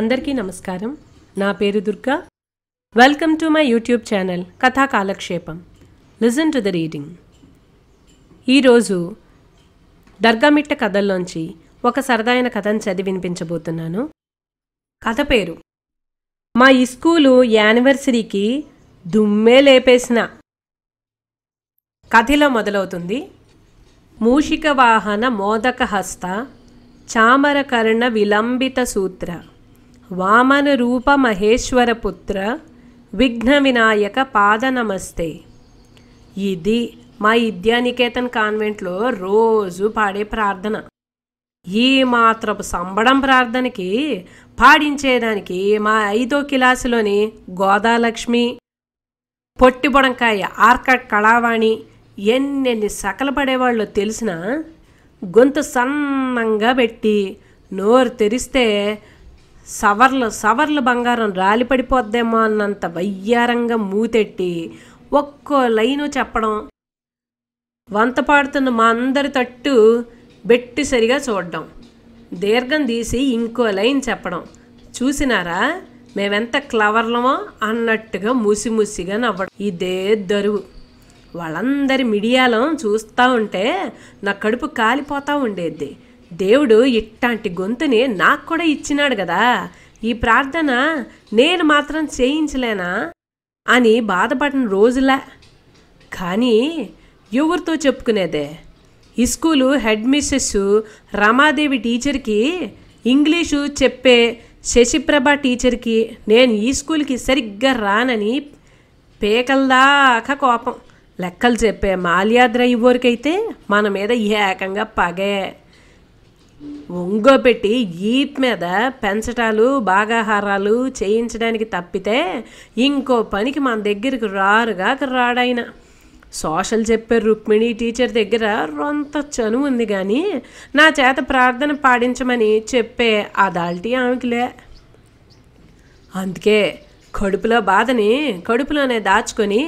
అందరికీ నమస్కారం నా పేరు Durga welcome to my YouTube channel కథా కాలక్షేపం లిజన్ టు ద రీడింగ్ ఈరోజు దర్గామిట్ట కథల్లోంచి ఒక సరదాయన కథను చదివి వినిపించబోతున్నాను కథ పేరు మా ఇస్కూలు యానివర్సరీకి దుమ్మే లేపేసిన కథలో మొదలవుతుంది మూషిక వాహన మోదక హస్త చామరకర్ణ విలంబిత సూత్ర వామన పుత్ర విఘ్న వినాయక పాదనమస్తే ఇది మా విద్యానికేతన్ కాన్వెంట్లో రోజు పాడే ప్రార్థన ఈ మాత్రపు సంబడం ప్రార్థనకి పాడించేదానికి మా ఐదో కిలాసులోని గోదాలక్ష్మి పొట్టిబొడంకాయ ఆర్కట్ కళావాణి ఎన్నెన్ని సకల పడేవాళ్ళు తెలిసిన గొంతు సన్నంగా పెట్టి నోరు తెరిస్తే సవర్లు సవర్లు బంగారం రాలిపడిపోద్దేమో అన్నంత వయ్యారంగా మూతెట్టి ఒక్కో లైను చెప్పడం వంత పాడుతున్న మా అందరి తట్టు సరిగా చూడడం దీర్ఘం తీసి ఇంకో లైన్ చెప్పడం చూసినారా మేమెంత క్లవర్లమో అన్నట్టుగా ముసిముసిగా నవ్వడం ఇదే దరువు వాళ్ళందరి మిడియాలం చూస్తూ ఉంటే నా కడుపు కాలిపోతూ ఉండేది దేవుడు ఇట్లాంటి గొంతుని నాకు కూడా ఇచ్చినాడు కదా ఈ ప్రార్థన నేను మాత్రం చేయించలేనా అని బాధపడిన రోజులా కానీ ఎవరితో చెప్పుకునేదే స్కూలు హెడ్ మిస్సెస్ రమాదేవి టీచర్కి ఇంగ్లీషు చెప్పే శశిప్రభ టీచర్కి నేను ఈ స్కూల్కి సరిగ్గా రానని పేకల్దాకా కోపం లెక్కలు చెప్పే మాల్యాద్ర ఇవ్వరికైతే మన మీద ఏకంగా పగే ఒంగోపెట్టి ఈప్ మీద పెంచటాలు బాగాహారాలు చేయించడానికి తప్పితే ఇంకో పనికి మన దగ్గరికి రారుగా రాడాయన సోషల్ చెప్పారు రుక్మిణి టీచర్ దగ్గర రొంత చనువు ఉంది కానీ నా చేత ప్రార్థన పాడించమని చెప్పే ఆ దాల్టీ ఆమెకిలే అందుకే కడుపులో బాధని కడుపులోనే దాచుకొని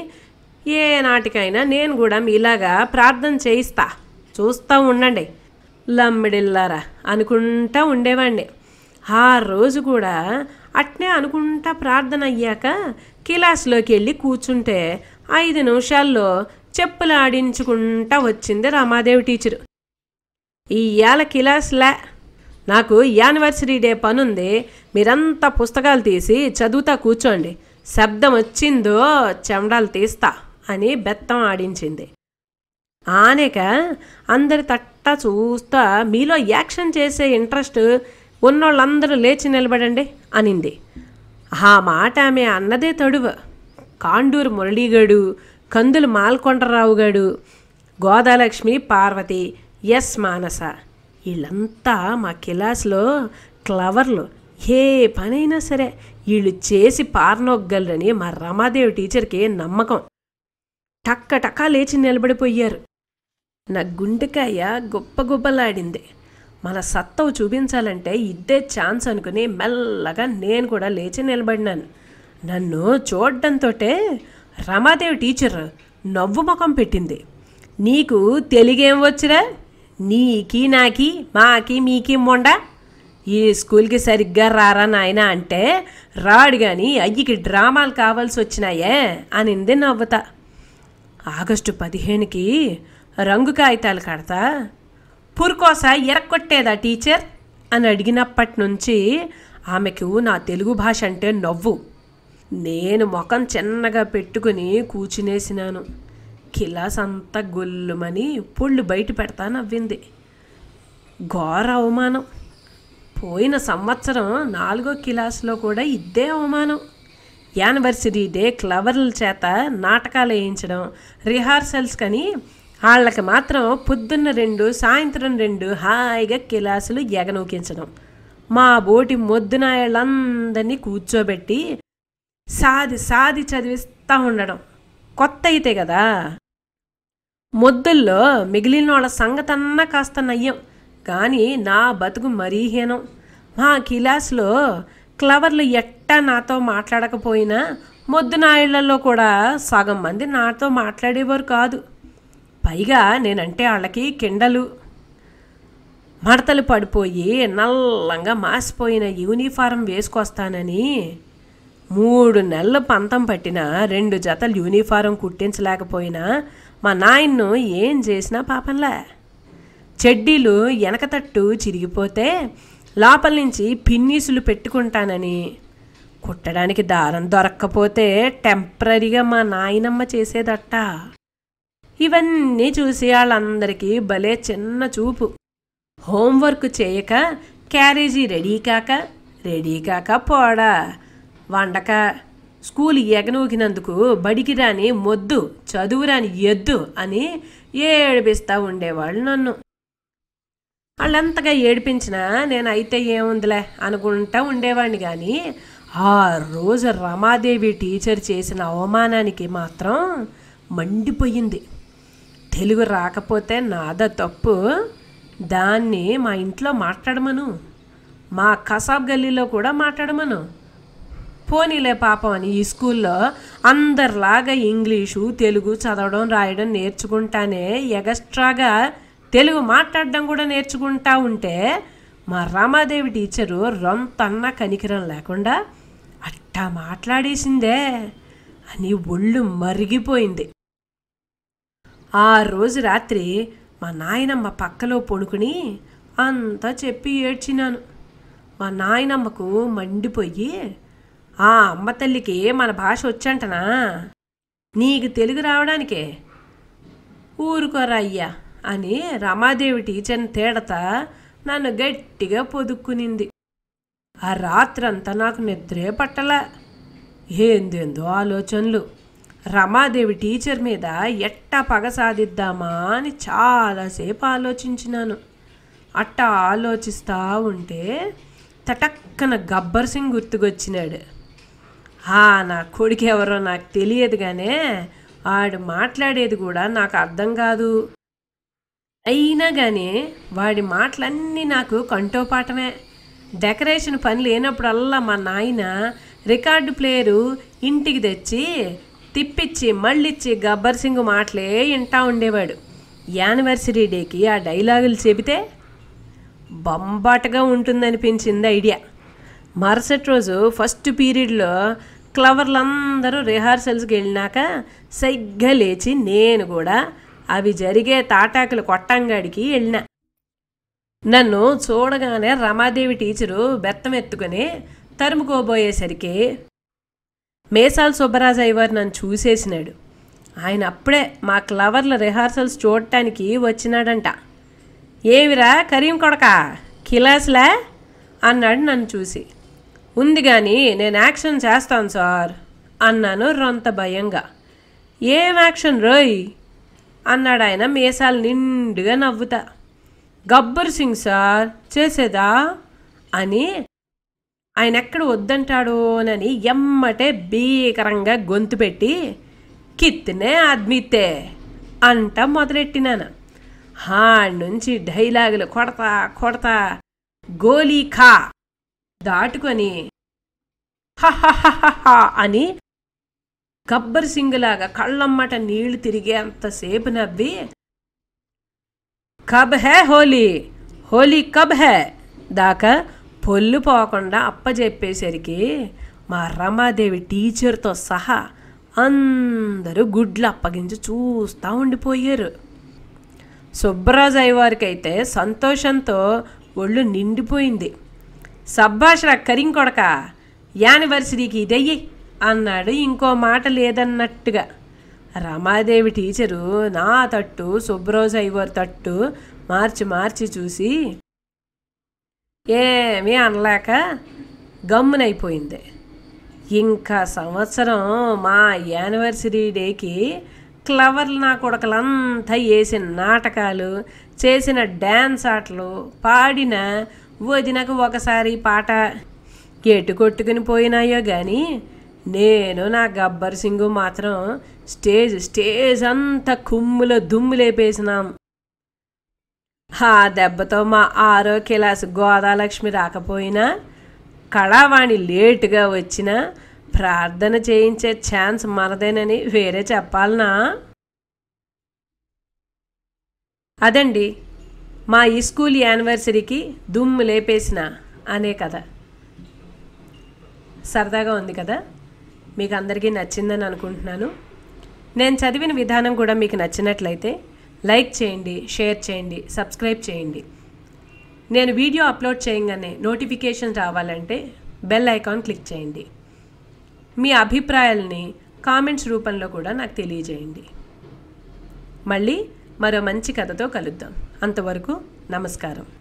ఏ నాటికైనా నేను కూడా మీలాగా ప్రార్థన చేయిస్తా చూస్తూ ఉండండి లమ్మిడిల్లారా అనుకుంటా ఉండేవాడిని ఆ రోజు కూడా అట్నే అనుకుంటా ప్రార్థన అయ్యాక కిలాస్లోకి వెళ్ళి కూర్చుంటే ఐదు నిమిషాల్లో చెప్పులు ఆడించుకుంటా వచ్చింది రామాదేవి టీచరు ఇవాళ కిలాస్లా నాకు యానివర్సరీ డే పనుంది మీరంతా పుస్తకాలు తీసి చదువుతా కూర్చోండి శబ్దం వచ్చిందో చెమడాలు తీస్తా అని బెత్తం ఆడించింది ఆనేక అందరి తట్ట చూస్తా చూస్తా మీలో యాక్షన్ చేసే ఇంట్రెస్ట్ ఉన్నోళ్ళందరూ లేచి నిలబడండి అనింది ఆ మాట ఆమె అన్నదే తడువ కాండూరు మురళీగాడు కందులు మాల్కొండరావు గడు గోదాలక్ష్మి పార్వతి ఎస్ మానస వీళ్ళంతా మా కిలాస్లో క్లవర్లు ఏ పనైనా సరే వీళ్ళు చేసి పారనొగ్గలరని మా రమాదేవి టీచర్కి నమ్మకం టక్క టక్క లేచి నిలబడిపోయారు నా గుండెకాయ గొప్ప గొప్పలాడింది మన సత్తవు చూపించాలంటే ఇద్దే ఛాన్స్ అనుకుని మెల్లగా నేను కూడా లేచి నిలబడినాను నన్ను చూడటంతో రమాదేవి టీచర్ నవ్వు ముఖం పెట్టింది నీకు తెలుగేం వచ్చురా నీకి నాకి మాకి మీకి మొండ ఈ స్కూల్కి సరిగ్గా రారా నాయన అంటే రాడు కానీ అయ్యికి డ్రామాలు కావాల్సి వచ్చినాయే అనింది నవ్వుతా ఆగస్టు పదిహేనుకి రంగు కాగితాలు కడతా పురుకోస ఎరక్కొట్టేదా టీచర్ అని అడిగినప్పటి నుంచి ఆమెకు నా తెలుగు భాష అంటే నవ్వు నేను ముఖం చిన్నగా పెట్టుకుని కూచునేసినాను కిలాస్ అంతా గొల్లుమని పొళ్ళు బయట పెడతా నవ్వింది ఘోర అవమానం పోయిన సంవత్సరం నాలుగో కిలాస్లో కూడా ఇద్దే అవమానం యానివర్సరీ డే క్లవర్ల చేత నాటకాలు వేయించడం రిహార్సల్స్ కానీ వాళ్ళకి మాత్రం పొద్దున్న రెండు సాయంత్రం రెండు హాయిగా కిలాసులు ఎగనూకించడం మా బోటి మొద్దునాయళ్ళందరినీ కూర్చోబెట్టి సాది సాది చదివిస్తూ ఉండడం కొత్త అయితే కదా మొద్దుల్లో మిగిలిన వాళ్ళ సంగతన్నా కాస్త నయ్యం కానీ నా బతుకు మరీ హీనం మా కిలాస్లో క్లవర్లు ఎట్టా నాతో మాట్లాడకపోయినా మొద్దునాయుళ్లలో కూడా సగం మంది నాతో మాట్లాడేవారు కాదు పైగా నేనంటే వాళ్ళకి కిండలు మడతలు పడిపోయి నల్లంగా మాసిపోయిన యూనిఫారం వేసుకొస్తానని మూడు నెలలు పంతం పట్టిన రెండు జతలు యూనిఫారం కుట్టించలేకపోయినా మా నాయన్ను ఏం చేసినా పాపంలా చెడ్డీలు వెనకతట్టు చిరిగిపోతే లోపల నుంచి పిన్నీసులు పెట్టుకుంటానని కుట్టడానికి దారం దొరక్కపోతే టెంపరీగా మా నాయనమ్మ చేసేదట్ట ఇవన్నీ చూసి వాళ్ళందరికీ భలే చిన్న చూపు హోంవర్క్ చేయక క్యారేజీ రెడీ కాక రెడీ కాక పోడా వండక స్కూల్ ఎగనూకినందుకు బడికి రాని మొద్దు చదువు రాని ఎద్దు అని ఏడిపిస్తూ ఉండేవాళ్ళు నన్ను వాళ్ళంతగా ఏడిపించినా నేనైతే ఏముందిలే అనుకుంటా ఉండేవాడిని కానీ ఆ రోజు రమాదేవి టీచర్ చేసిన అవమానానికి మాత్రం మండిపోయింది తెలుగు రాకపోతే నాద తప్పు దాన్ని మా ఇంట్లో మాట్లాడమను మా కసాబ్ గల్లీలో కూడా మాట్లాడమను పోనీలే పాపం అని ఈ స్కూల్లో అందరిలాగా ఇంగ్లీషు తెలుగు చదవడం రాయడం నేర్చుకుంటానే ఎగస్ట్రాగా తెలుగు మాట్లాడడం కూడా నేర్చుకుంటా ఉంటే మా రామాదేవి టీచరు రొంతన్న కనికిరం లేకుండా అట్టా మాట్లాడేసిందే అని ఒళ్ళు మరిగిపోయింది ఆ రోజు రాత్రి మా నాయనమ్మ పక్కలో పడుకుని అంతా చెప్పి ఏడ్చినాను మా నాయనమ్మకు మండిపోయి ఆ అమ్మ తల్లికి మన భాష వచ్చంటనా నీకు తెలుగు రావడానికే ఊరుకోరా అయ్యా అని రమాదేవి టీచర్ని తేడత నన్ను గట్టిగా పొదుక్కునింది ఆ రాత్రంతా నాకు నిద్రే పట్టలా ఏందేందో ఆలోచనలు రమాదేవి టీచర్ మీద ఎట్టా పగ సాధిద్దామా అని చాలాసేపు ఆలోచించినాను అట్టా ఆలోచిస్తూ ఉంటే తటక్కన గబ్బర్ సింగ్ గుర్తుకొచ్చినాడు ఆ నా కొడుకు ఎవరో నాకు తెలియదు కానీ వాడు మాట్లాడేది కూడా నాకు అర్థం కాదు అయినా కానీ వాడి మాటలన్నీ నాకు కంటోపాఠమే డెకరేషన్ పని లేనప్పుడల్లా మా నాయన రికార్డు ప్లేయరు ఇంటికి తెచ్చి తిప్పిచ్చి మళ్ళిచ్చి గబ్బర్ సింగ్ మాటలే వింటా ఉండేవాడు యానివర్సరీ డేకి ఆ డైలాగులు చెబితే బొంబాటగా ఉంటుందనిపించింది ఐడియా మరుసటి రోజు ఫస్ట్ పీరియడ్లో క్లవర్లందరూ రిహార్సల్స్కి వెళ్ళినాక సగ్గా లేచి నేను కూడా అవి జరిగే తాటాకులు కొట్టంగాడికి వెళ్ళిన నన్ను చూడగానే రమాదేవి టీచరు బెత్తం ఎత్తుకొని తరుముకోబోయేసరికి మేసాల్ సుబ్బరాజ్ అయ్యవారు నన్ను చూసేసినాడు ఆయన అప్పుడే మా క్లవర్ల రిహార్సల్స్ చూడటానికి వచ్చినాడంట ఏవిరా కరీం కొడక కిలాస్లా అన్నాడు నన్ను చూసి ఉంది కానీ నేను యాక్షన్ చేస్తాను సార్ అన్నాను రొంత భయంగా ఏం యాక్షన్ రోయ్ అన్నాడు ఆయన మీసాలు నిండుగా నవ్వుతా గబ్బర్ సింగ్ సార్ చేసేదా అని ఆయన ఎక్కడ వద్దంటాడోనని ఎమ్మటే భీకరంగా గొంతు పెట్టి కిత్నే ఆద్మితే అంట మొదలెట్టినాను హాడ్ నుంచి డైలాగులు కొడతా కొడతా గోలీ ఖా దాటుకొని హా అని కబ్బర్ సింగ్లాగా కళ్ళమ్మట నీళ్లు అంతసేపు నవ్వి కబ్ హే హోలీ హోలీ కబ్ హే దాకా పొల్లు పోకుండా అప్పజెప్పేసరికి మా రమాదేవి టీచర్తో సహా అందరూ గుడ్లు అప్పగించి చూస్తూ ఉండిపోయారు సుబ్బరాజు అయ్యవారికి అయితే సంతోషంతో ఒళ్ళు నిండిపోయింది సబ్భాషణ కరింకొడక యానివర్సరీకి ఇదయ్యి అన్నాడు ఇంకో మాట లేదన్నట్టుగా రమాదేవి టీచరు నా తట్టు సుబ్బరాజు అయ్యవారి తట్టు మార్చి మార్చి చూసి ఏమీ అనలేక గమ్మునైపోయింది ఇంకా సంవత్సరం మా యానివర్సరీ డేకి క్లవర్లు నా కొడకలంతా వేసిన నాటకాలు చేసిన డ్యాన్స్ ఆటలు పాడిన వదినకు ఒకసారి పాట ఎటు కొట్టుకుని పోయినాయో కానీ నేను నా గబ్బర్ సింగు మాత్రం స్టేజ్ స్టేజ్ అంతా కుమ్ములో దుమ్ములేపేసినాం ఆ దెబ్బతో మా ఆరో కిలాస్ గోదాలక్ష్మి రాకపోయినా కళావాణి లేటుగా వచ్చినా ప్రార్థన చేయించే ఛాన్స్ మనదేనని వేరే చెప్పాలనా అదండి మా ఈ స్కూల్ యానివర్సరీకి దుమ్ము లేపేసిన అనే కథ సరదాగా ఉంది కదా మీకు అందరికీ నచ్చిందని అనుకుంటున్నాను నేను చదివిన విధానం కూడా మీకు నచ్చినట్లయితే లైక్ చేయండి షేర్ చేయండి సబ్స్క్రైబ్ చేయండి నేను వీడియో అప్లోడ్ చేయగానే నోటిఫికేషన్ రావాలంటే బెల్ ఐకాన్ క్లిక్ చేయండి మీ అభిప్రాయాల్ని కామెంట్స్ రూపంలో కూడా నాకు తెలియజేయండి మళ్ళీ మరో మంచి కథతో కలుద్దాం అంతవరకు నమస్కారం